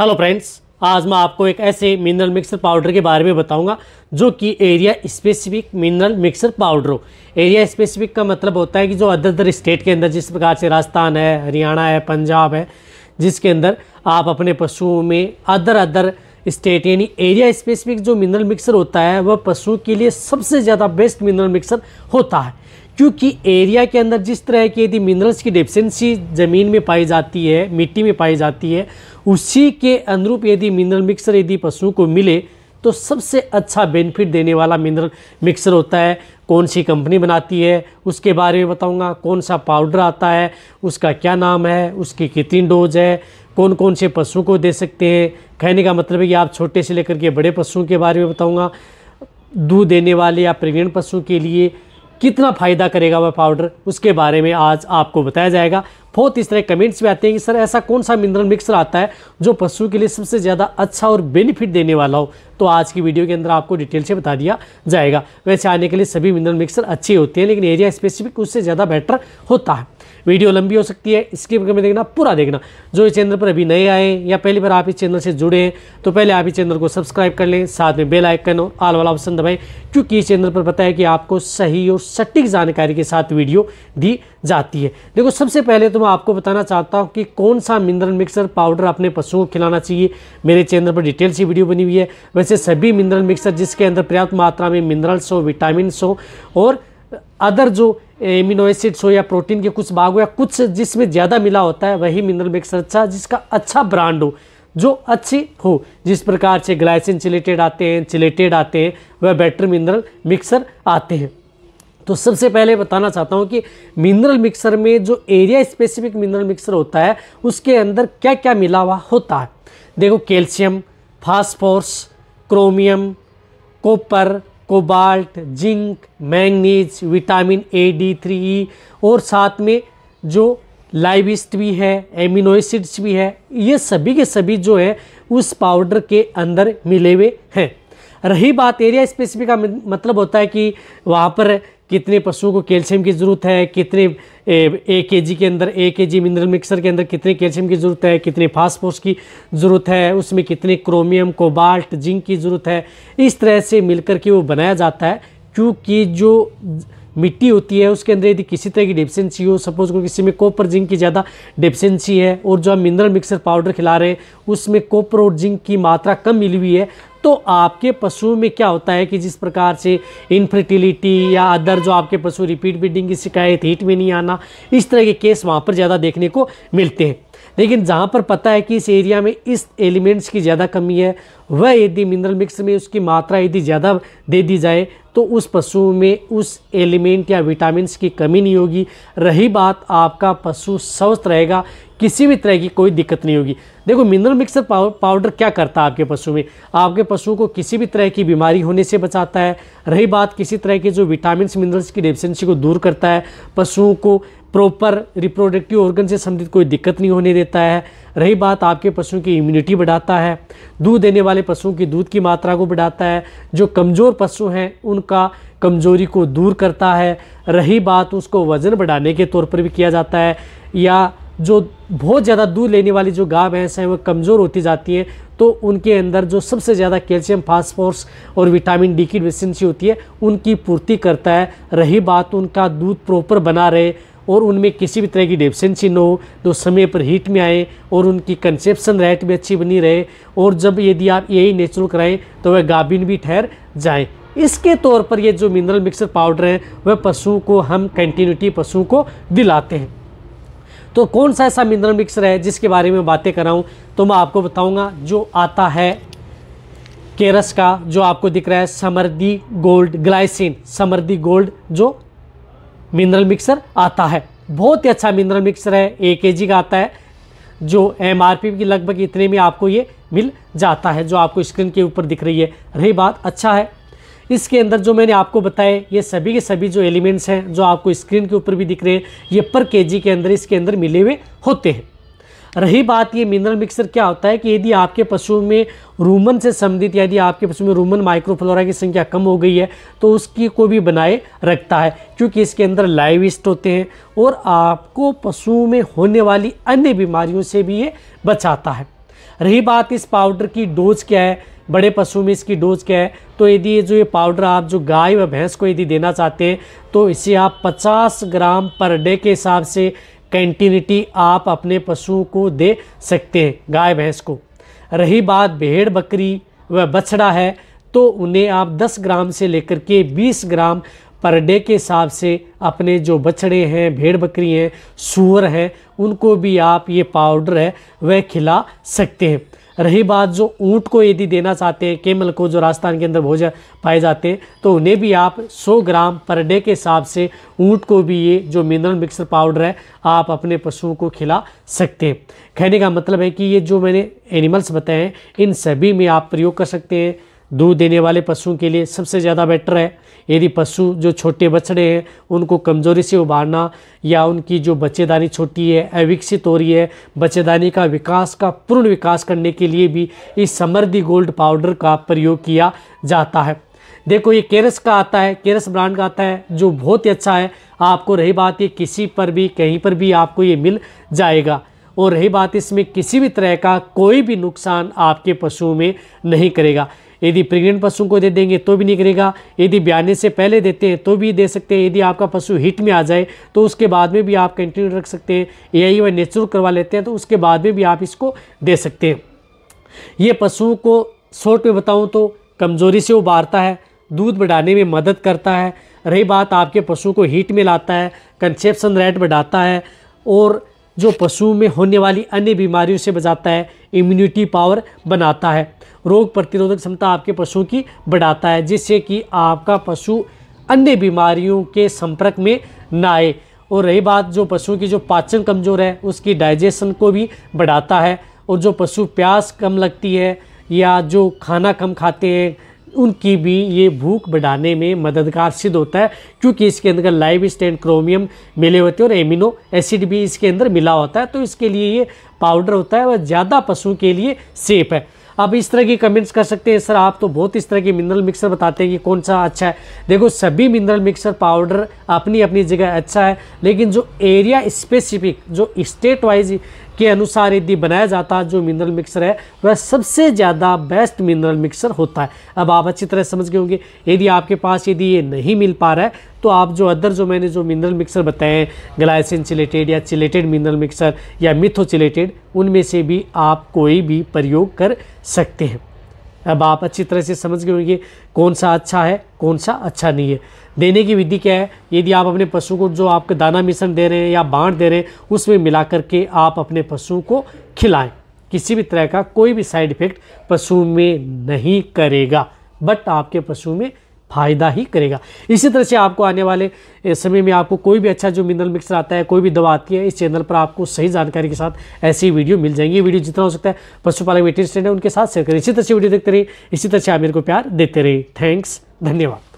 hello friends आज मैं आपको एक ऐसे मिनरल मिक्सर पाउडर के बारे में बताऊंगा जो कि area specific mineral mixer powder हो एरिया स्पेसिफिक का मतलब होता है कि जो अदर अदर स्टेट के अंदर जिस प्रकार से राजस्थान है हरियाणा है पंजाब है जिसके अंदर आप अपने पशुओं में अदर अदर स्टेट यानी एरिया स्पेसिफिक जो मिनरल मिक्सर होता है वह पशुओं के लिए सबसे ज़्यादा बेस्ट मिनरल मिक्सर होता है क्योंकि एरिया के अंदर जिस तरह की यदि मिनरल्स की डेफिशेंसी ज़मीन में पाई जाती है मिट्टी में पाई जाती है उसी के अनुरूप यदि मिनरल मिक्सर यदि पशुओं को मिले तो सबसे अच्छा बेनिफिट देने वाला मिनरल मिक्सर होता है कौन सी कंपनी बनाती है उसके बारे में बताऊंगा कौन सा पाउडर आता है उसका क्या नाम है उसकी कितनी डोज है कौन कौन से पशुओं को दे सकते हैं कहने का मतलब है कि आप छोटे से लेकर के बड़े पशुओं के बारे में बताऊँगा दूध देने वाले या प्रेग्नेंट पशुओं के लिए कितना फ़ायदा करेगा वह पाउडर उसके बारे में आज आपको बताया जाएगा बहुत इस तरह कमेंट्स भी आते हैं कि सर ऐसा कौन सा मिनरल मिक्सर आता है जो पशु के लिए सबसे ज़्यादा अच्छा और बेनिफिट देने वाला हो तो आज की वीडियो के अंदर आपको डिटेल से बता दिया जाएगा वैसे आने के लिए सभी मिनरल मिक्सर अच्छे होते हैं लेकिन एरिया स्पेसिफिक उससे ज़्यादा बेटर होता है वीडियो लंबी हो सकती है स्किप करके देखना पूरा देखना जो इस चैनल पर अभी नए आए या पहली बार आप इस चैनल से जुड़े हैं तो पहले आप इस चैनल को सब्सक्राइब कर लें साथ में बेल आइकन और आल वाला ऑप्शन दबाएं क्योंकि इस चैनल पर पता है कि आपको सही और सटीक जानकारी के साथ वीडियो दी जाती है देखो सबसे पहले तो मैं आपको बताना चाहता हूँ कि कौन सा मिनरल मिक्सर पाउडर अपने पशुओं को खिलाना चाहिए मेरे चैनल पर डिटेल सी वीडियो बनी हुई है वैसे सभी मिनरल मिक्सर जिसके अंदर पर्याप्त मात्रा में मिनरल्स हो विटामिन हो और अदर जो एमिनो एसिड्स हो या प्रोटीन के कुछ भाग हो या कुछ जिसमें ज़्यादा मिला होता है वही मिनरल मिक्सर अच्छा जिसका अच्छा ब्रांड हो जो अच्छी हो जिस प्रकार से ग्लाइसिन चिलेटेड आते हैं चिलेटेड आते हैं वह बेटर मिनरल मिक्सर आते हैं तो सबसे पहले बताना चाहता हूँ कि मिनरल मिक्सर में जो एरिया स्पेसिफिक मिनरल मिक्सर होता है उसके अंदर क्या क्या मिला हुआ होता है देखो calcium phosphorus chromium copper cobalt zinc manganese vitamin A D three E और साथ में जो लाइविस्ट भी है एमिनो एसिड्स भी है ये सभी के सभी जो है उस पाउडर के अंदर मिले हुए हैं रही बात एरिया स्पेसिफिक का मतलब होता है कि वहाँ पर कितने पशुओं को कैल्शियम की ज़रूरत है कितने ए के जी के अंदर ए के जी मिनरल मिक्सर के अंदर कितने कैल्शियम की ज़रूरत है कितने फास्फोर्स की ज़रूरत है उसमें कितने क्रोमियम कोबाल्ट जिंक की ज़रूरत है इस तरह से मिलकर के वो बनाया जाता है क्योंकि जो मिट्टी होती है उसके अंदर यदि किसी तरह की डिफिशेंसी हो सपोज करो किसी में कॉपर जिंक की ज़्यादा डिफिशेंसी है और जो हम मिनरल मिक्सर पाउडर खिला रहे हैं उसमें कॉपर और जिंक की मात्रा कम मिली हुई है तो आपके पशुओं में क्या होता है कि जिस प्रकार से इनफर्टिलिटी या अदर जो आपके पशु रिपीट ब्रीडिंग की शिकायत हीट में नहीं आना इस तरह के केस वहाँ पर ज़्यादा देखने को मिलते हैं लेकिन जहाँ पर पता है कि इस एरिया में इस एलिमेंट्स की ज़्यादा कमी है वह यदि मिनरल मिक्स में उसकी मात्रा यदि ज़्यादा दे दी जाए तो उस पशु में उस एलिमेंट या विटामिन की कमी नहीं होगी रही बात आपका पशु स्वस्थ रहेगा किसी भी तरह की कोई दिक्कत नहीं होगी देखो मिनरल मिक्सर पाउडर क्या करता है आपके पशु में आपके पशुओं को किसी भी तरह की बीमारी होने से बचाता है रही बात किसी तरह के जो विटामिन मिनरल्स की डेफिशिएंसी को दूर करता है पशुओं को प्रॉपर रिप्रोडक्टिव ऑर्गन से संबंधित कोई दिक्कत नहीं होने देता है रही बात आपके पशुओं की इम्यूनिटी बढ़ाता है दूध देने वाले पशुओं की दूध की मात्रा को बढ़ाता है जो कमज़ोर पशु हैं उनका कमज़ोरी को दूर करता है रही बात उसको वज़न बढ़ाने के तौर पर भी किया जाता है या जो बहुत ज़्यादा दूध लेने वाली जो गाय भैंस हैं वह कमज़ोर होती जाती है तो उनके अंदर जो सबसे ज़्यादा कैल्शियम फास्फोर्स और विटामिन डी की डिफिशेंसी होती है उनकी पूर्ति करता है रही बात उनका दूध प्रॉपर बना रहे और उनमें किसी भी तरह की डिफिशेंसी न हो तो समय पर हीट में आए और उनकी कंसेप्शन रेट भी अच्छी बनी रहे और जब यदि आप यही नेचुरल कराएँ तो वह गाभिन भी ठहर जाएँ इसके तौर पर ये जो मिनरल मिक्सर पाउडर है वह पशु को हम कंटिन्यूटी पशु को दिलाते हैं तो कौन सा ऐसा मिनरल मिक्सर है जिसके बारे में बातें कर रहा हूँ तो मैं आपको बताऊँगा जो आता है केरस का जो आपको दिख रहा है समर्दी गोल्ड ग्लाइसिन समर्दी गोल्ड जो मिनरल मिक्सर आता है बहुत ही अच्छा मिनरल मिक्सर है ए के का आता है जो एम आर पी की लगभग इतने में आपको ये मिल जाता है जो आपको स्क्रीन के ऊपर दिख रही है रही बात अच्छा है इसके अंदर जो मैंने आपको बताए ये सभी के सभी जो एलिमेंट्स हैं जो आपको स्क्रीन के ऊपर भी दिख रहे हैं ये पर के के अंदर इसके अंदर मिले हुए होते हैं रही बात ये मिनरल मिक्सर क्या होता है कि यदि आपके पशु में रूमन से संबंधित यदि आपके पशु में रूमन माइक्रोफ्लोरा की संख्या कम हो गई है तो उसकी को भी बनाए रखता है क्योंकि इसके अंदर लाइव इस्ट होते हैं और आपको पशुओं में होने वाली अन्य बीमारियों से भी ये बचाता है रही बात इस पाउडर की डोज क्या है बड़े पशु में इसकी डोज क्या है तो यदि ये जो ये पाउडर आप जो गाय व भैंस को यदि देना चाहते हैं तो इसे आप 50 ग्राम पर डे के हिसाब से कंटिन्यूटी आप अपने पशुओं को दे सकते हैं गाय भैंस को रही बात भेड़ बकरी व बछड़ा है तो उन्हें आप 10 ग्राम से लेकर के 20 ग्राम पर डे के हिसाब से अपने जो बछड़े हैं भेड़ बकरी हैं सूअर हैं उनको भी आप ये पाउडर है वह खिला सकते हैं रही बात जो ऊँट को यदि देना चाहते हैं केमल को जो राजस्थान के अंदर भोजन पाए जाते हैं तो उन्हें भी आप 100 ग्राम पर डे के हिसाब से ऊँट को भी ये जो मिनरल मिक्सर पाउडर है आप अपने पशुओं को खिला सकते हैं कहने का मतलब है कि ये जो मैंने एनिमल्स बताए हैं इन सभी में आप प्रयोग कर सकते हैं दूध देने वाले पशुओं के लिए सबसे ज़्यादा बेटर है यदि पशु जो छोटे बछड़े हैं उनको कमज़ोरी से उभारना या उनकी जो बच्चेदानी छोटी है अविकसित हो रही है बच्चेदानी का विकास का पूर्ण विकास करने के लिए भी इस समृद्धि गोल्ड पाउडर का प्रयोग किया जाता है देखो ये केरस का आता है केरस ब्रांड का आता है जो बहुत ही अच्छा है आपको रही बात ये किसी पर भी कहीं पर भी आपको ये मिल जाएगा और रही बात इसमें किसी भी तरह का कोई भी नुकसान आपके पशुओं में नहीं करेगा यदि प्रेग्नेंट पशुओं को दे देंगे तो भी नहीं करेगा यदि ब्याने से पहले देते हैं तो भी दे सकते हैं यदि आपका पशु हीट में आ जाए तो उसके बाद में भी आप कंटिन्यू रख सकते हैं या आई वह नेचुरल करवा लेते हैं तो उसके बाद में भी आप इसको दे सकते हैं ये पशुओं को शॉर्ट में बताऊँ तो कमज़ोरी से उबारता है दूध बढ़ाने में मदद करता है रही बात आपके पशु को हीट में लाता है कंसेप्शन रेट बढ़ाता है और जो पशुओं में होने वाली अन्य बीमारियों से बचाता है इम्यूनिटी पावर बनाता है रोग प्रतिरोधक क्षमता आपके पशुओं की बढ़ाता है जिससे कि आपका पशु अन्य बीमारियों के संपर्क में ना आए और रही बात जो पशुओं की जो पाचन कमज़ोर है उसकी डाइजेशन को भी बढ़ाता है और जो पशु प्यास कम लगती है या जो खाना कम खाते हैं उनकी भी ये भूख बढ़ाने में मददगार सिद्ध होता है क्योंकि इसके अंदर लाइव स्टैंड क्रोमियम मिले होते हैं और एमिनो एसिड भी इसके अंदर मिला होता है तो इसके लिए ये पाउडर होता है वह ज़्यादा पशु के लिए सेफ है आप इस तरह की कमेंट्स कर सकते हैं सर आप तो बहुत इस तरह के मिनरल मिक्सर बताते हैं कि कौन सा अच्छा है देखो सभी मिनरल मिक्सर पाउडर अपनी अपनी जगह अच्छा है लेकिन जो एरिया स्पेसिफिक जो स्टेट वाइज के अनुसार यदि बनाया जाता है जो मिनरल मिक्सर है वह सबसे ज़्यादा बेस्ट मिनरल मिक्सर होता है अब आप अच्छी तरह समझ गए होंगे यदि आपके पास यदि ये नहीं मिल पा रहा है तो आप जो अदर जो मैंने जो मिनरल मिक्सर बताए हैं ग्लाइसिन चिलेटेड या चिलेटेड मिनरल मिक्सर या मिथो चिलेटेड उनमें से भी आप कोई भी प्रयोग कर सकते हैं अब आप अच्छी तरह से समझ गए होंगे कौन सा अच्छा है कौन सा अच्छा नहीं है देने की विधि क्या है यदि आप अपने पशु को जो आपके दाना मिश्रण दे रहे हैं या बाढ़ दे रहे हैं उसमें मिला करके आप अपने पशु को खिलाएं किसी भी तरह का कोई भी साइड इफेक्ट पशु में नहीं करेगा बट आपके पशु में फ़ायदा ही करेगा इसी तरह से आपको आने वाले समय में आपको कोई भी अच्छा जो मिनरल मिक्सर आता है कोई भी दवा आती है इस चैनल पर आपको सही जानकारी के साथ ऐसी वीडियो मिल जाएंगी वीडियो जितना हो सकता है पशुपालक वेटरी स्टैंड है उनके साथ शेयर करें इसी तरह से वीडियो देखते रहिए इसी तरह से आप मेरे को प्यार देते रहिए थैंक्स धन्यवाद